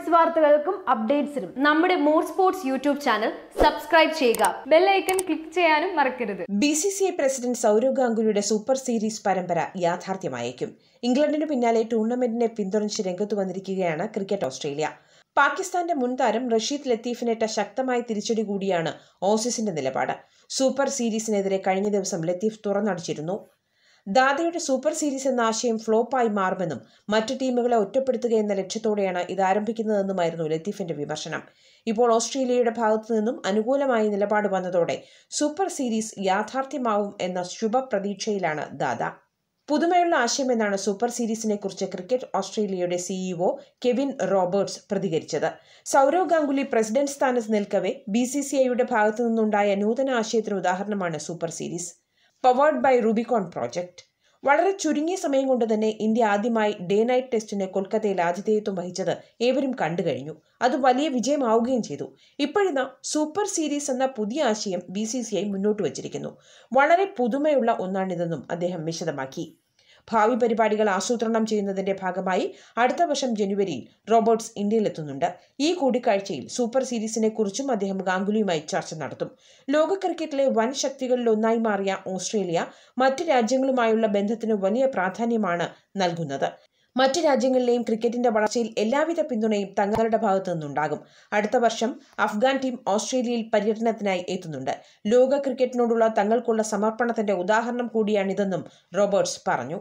sports വാർത്തകൾക്കും അപ്ഡേറ്റ്സിനും നമ്മുടെ more sports YouTube channel subscribe ചെയ്യുക ബെല്ലൈക്കൺ ക്ലിക്ക് ചെയ്യാനും മറക്കരുത് B C C I president Sourav ഗാംഗുലിയുടെ സൂപ്പർ സീരീസ് പരമ്പര യാഥാർത്ഥ്യമായേക്കും ഇംഗ്ലണ്ടിന് പിന്നാലെ ടൂർണമെന്റിനെ പിന്തുണച്ച് രംഗത്ത് വന്നിരിക്കുകയാണ് ക്രിക്കറ്റ് ഓസ്ട്രേലിയ പാകിസ്ഥാന്റെ മുൻ താരം റഷീദ് ലത്തീഫിനേറ്റ ശക്തമായ തിരിച്ചടി കൂടിയാണ് ഓസീസിന്റെ നിലപാട് സൂപ്പർ സീരീസിനെതിരെ കഴിഞ്ഞ ദിവസം ലത്തീഫ് തുറന്നടിച്ചിരുന്നു ദാദയുടെ സൂപ്പർ സീരീസ് എന്ന ആശയം ഫ്ലോപ്പായി മാറുമെന്നും മറ്റു ടീമുകളെ ഒറ്റപ്പെടുത്തുക എന്ന ലക്ഷ്യത്തോടെയാണ് ഇത് ആരംഭിക്കുന്നതെന്നുമായിരുന്നു ലത്തീഫിന്റെ വിമർശനം ഇപ്പോൾ ഓസ്ട്രേലിയയുടെ ഭാഗത്തു നിന്നും അനുകൂലമായ നിലപാട് വന്നതോടെ സൂപ്പർ സീരീസ് യാഥാർത്ഥ്യമാവും എന്ന ശുഭപ്രതീക്ഷയിലാണ് ദാദ പുതുമയുള്ള ആശയമെന്നാണ് സൂപ്പർ സീരീസിനെ കുറിച്ച് ക്രിക്കറ്റ് ഓസ്ട്രേലിയയുടെ സിഇഒ കെവിൻ റോബർട്ട്സ് പ്രതികരിച്ചത് സൗരവ് ഗാംഗുലി പ്രസിഡന്റ് സ്ഥാനത്ത് നിൽക്കവെ ബി സി സി ഐയുടെ ഭാഗത്തു നിന്നുണ്ടായ നൂതന ആശയത്തിന് ഉദാഹരണമാണ് super series powered by Rubicon project വളരെ ചുരുങ്ങിയ സമയം കൊണ്ട് തന്നെ ഇന്ത്യ ആദ്യമായി ഡേ നൈറ്റ് ടെസ്റ്റിന് കൊൽക്കത്തയിൽ ആതിഥേയത്വം വഹിച്ചത് ഏവരും കണ്ടു കഴിഞ്ഞു അത് വലിയ വിജയമാവുകയും ചെയ്തു ഇപ്പോഴിന്ന് സൂപ്പർ സീരീസ് എന്ന പുതിയ ആശയം ബി മുന്നോട്ട് വച്ചിരിക്കുന്നു വളരെ പുതുമയുള്ള ഒന്നാണിതെന്നും അദ്ദേഹം വിശദമാക്കി ഭാവി പരിപാടികൾ ആസൂത്രണം ചെയ്യുന്നതിന്റെ ഭാഗമായി അടുത്ത വർഷം ജനുവരിയിൽ റോബോട്ട്സ് ഇന്ത്യയിലെത്തുന്നുണ്ട് ഈ കൂടിക്കാഴ്ചയിൽ സൂപ്പർ സീരീസിനെ കുറിച്ചും അദ്ദേഹം ഗാംഗുലിയുമായി ചർച്ച നടത്തും ലോക ക്രിക്കറ്റിലെ വൻ ഒന്നായി മാറിയ ഓസ്ട്രേലിയ മറ്റ് രാജ്യങ്ങളുമായുള്ള ബന്ധത്തിന് വലിയ പ്രാധാന്യമാണ് നൽകുന്നത് മറ്റു രാജ്യങ്ങളിലെയും ക്രിക്കറ്റിന്റെ വളർച്ചയിൽ എല്ലാവിധ പിന്തുണയും തങ്ങളുടെ ഭാഗത്തു നിന്നുണ്ടാകും അടുത്ത വർഷം അഫ്ഗാൻ ടീം ഓസ്ട്രേലിയയിൽ പര്യടനത്തിനായി എത്തുന്നുണ്ട് ലോക ക്രിക്കറ്റിനോടുള്ള തങ്ങൾക്കുള്ള സമർപ്പണത്തിന്റെ ഉദാഹരണം കൂടിയാണിതെന്നും റോബർട്ട്സ് പറഞ്ഞു